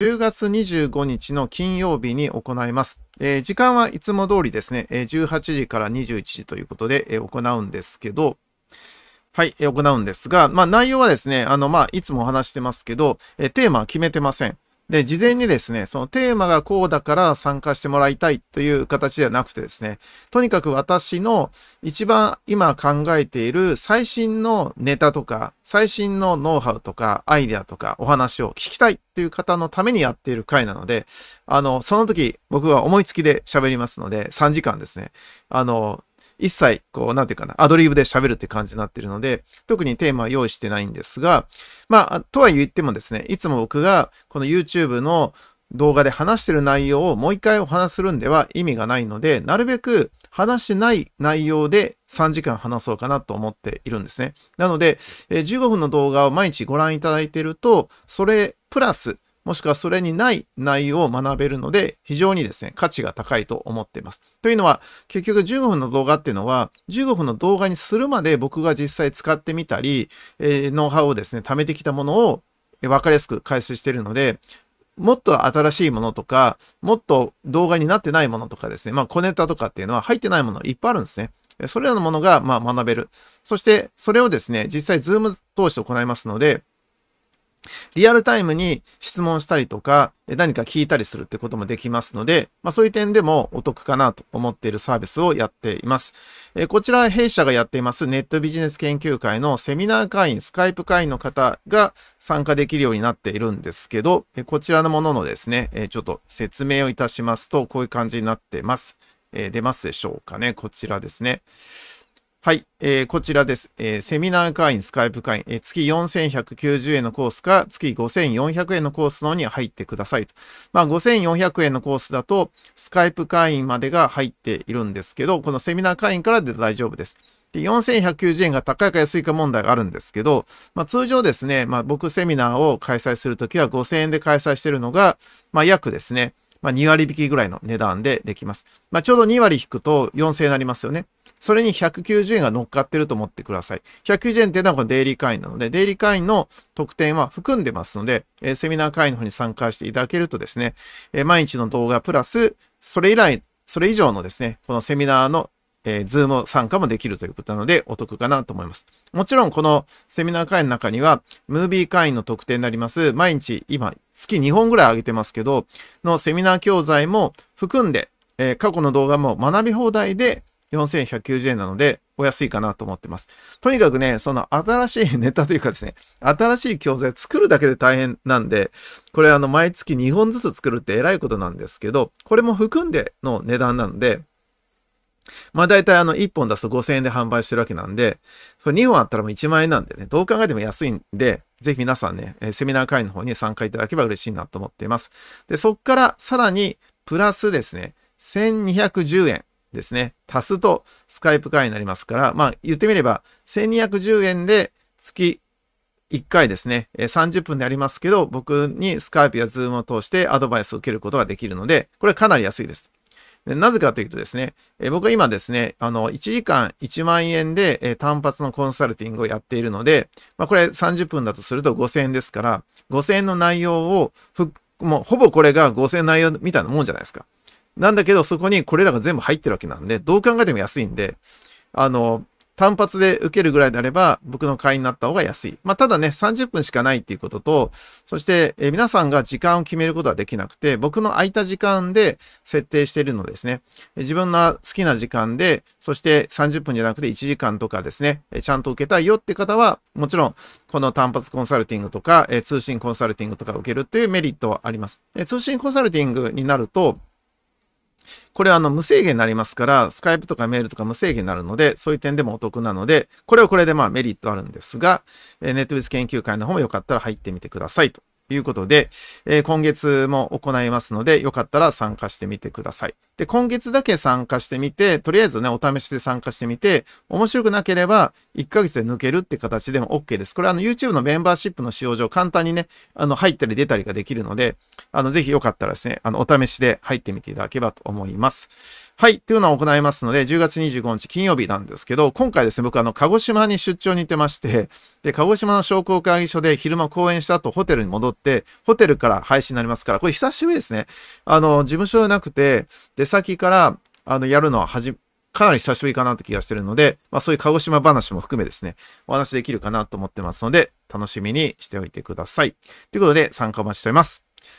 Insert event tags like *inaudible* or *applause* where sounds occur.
10月25日の金曜日に行います。えー、時間はいつも通りですね、えー、18時から21時ということで、えー、行うんですけど、はい、えー、行うんですが、まあ内容はですね、あの、まあいつもお話してますけど、えー、テーマは決めてません。で、事前にですね、そのテーマがこうだから参加してもらいたいという形ではなくてですね、とにかく私の一番今考えている最新のネタとか、最新のノウハウとか、アイデアとか、お話を聞きたいという方のためにやっている回なので、あの、その時僕は思いつきで喋りますので、3時間ですね。あの、一切、こう、なんていうかな、アドリブで喋るって感じになってるので、特にテーマは用意してないんですが、まあ、とは言ってもですね、いつも僕が、この YouTube の動画で話してる内容をもう一回お話するんでは意味がないので、なるべく話してない内容で3時間話そうかなと思っているんですね。なので、15分の動画を毎日ご覧いただいていると、それプラスもしくはそれにない内容を学べるので、非常にですね、価値が高いと思っています。というのは、結局15分の動画っていうのは、15分の動画にするまで僕が実際使ってみたり、えー、ノウハウをですね、貯めてきたものを分かりやすく解説しているので、もっと新しいものとか、もっと動画になってないものとかですね、まあ小ネタとかっていうのは入ってないものいっぱいあるんですね。それらのものがまあ学べる。そしてそれをですね、実際 Zoom 通して行いますので、リアルタイムに質問したりとか、何か聞いたりするってこともできますので、まあ、そういう点でもお得かなと思っているサービスをやっています。えこちら弊社がやっていますネットビジネス研究会のセミナー会員、スカイプ会員の方が参加できるようになっているんですけど、えこちらのもののですね、えちょっと説明をいたしますと、こういう感じになってます。え出ますでしょうかね。こちらですね。はい、えー、こちらです、えー、セミナー会員、スカイプ会員、えー、月4190円のコースか月5400円のコースのに入ってくださいと。まあ、5400円のコースだと、スカイプ会員までが入っているんですけど、このセミナー会員からで大丈夫です。で4190円が高いか安いか問題があるんですけど、まあ、通常ですね、まあ、僕セミナーを開催するときは5000円で開催しているのが、まあ、約ですね、まあ、2割引きぐらいの値段でできます。まあ、ちょうど2割引くと4000円になりますよね。それに190円が乗っかってると思ってください。190円っていうのはこのデイリー会員なので、デイリー会員の特典は含んでますので、えー、セミナー会員の方に参加していただけるとですね、えー、毎日の動画プラス、それ以来、それ以上のですね、このセミナーのえー、ズーム参加もできるということなのでお得かなと思います。もちろんこのセミナー会員の中には、ムービー会員の特典になります、毎日今月2本ぐらい上げてますけど、のセミナー教材も含んで、え過去の動画も学び放題で4190円なので、お安いかなと思ってます。とにかくね、その新しい *laughs* ネタというかですね、新しい教材作るだけで大変なんで、これあの毎月2本ずつ作るって偉いことなんですけど、これも含んでの値段なんで、まあ大体あの1本出すと5000円で販売してるわけなんで、それ2本あったらもう1万円なんでね、どう考えても安いんで、ぜひ皆さんね、セミナー会の方に参加いただけば嬉しいなと思っています。で、そっからさらにプラスですね、1210円。ですね、足すとスカイプ会になりますから、まあ言ってみれば1210円で月1回ですね、30分でありますけど、僕にスカイプやズームを通してアドバイスを受けることができるので、これかなり安いです。でなぜかというとですね、え僕は今ですね、あの、1時間1万円で、え単発のコンサルティングをやっているので、まあ、これ30分だとすると5000円ですから、5000円の内容をもうほぼこれが5000円内容みたいなもんじゃないですか。なんだけど、そこにこれらが全部入ってるわけなんで、どう考えても安いんで、あの、単発で受けるぐらいであれば、僕の会員になった方が安い。まあ、ただね、30分しかないっていうことと、そして、え皆さんが時間を決めることはできなくて、僕の空いた時間で設定しているのですね。自分の好きな時間で、そして30分じゃなくて1時間とかですね、ちゃんと受けたいよって方は、もちろん、この単発コンサルティングとか、え通信コンサルティングとか受けるっていうメリットはあります。え通信コンサルティングになると、これあの無制限になりますから、スカイプとかメールとか無制限になるので、そういう点でもお得なので、これはこれでまあメリットあるんですが、えネットビス研究会の方もよかったら入ってみてくださいということで、え今月も行いますので、よかったら参加してみてください。で、今月だけ参加してみて、とりあえずね、お試しで参加してみて、面白くなければ、1ヶ月で抜けるって形でも OK です。これ、あの、YouTube のメンバーシップの使用上、簡単にね、あの、入ったり出たりができるので、あの、ぜひよかったらですね、あの、お試しで入ってみていただければと思います。はい。というのを行いますので、10月25日金曜日なんですけど、今回ですね、僕あの、鹿児島に出張に行ってまして、で、鹿児島の商工会議所で昼間講演した後、ホテルに戻って、ホテルから配信になりますから、これ久しぶりですね。あの、事務所じゃなくて、で、先からあのやるのははじかなり久しぶりかなって気がしてるので、まあ、そういう鹿児島話も含めですね、お話できるかなと思ってますので、楽しみにしておいてください。ということで、参加お待ちしております。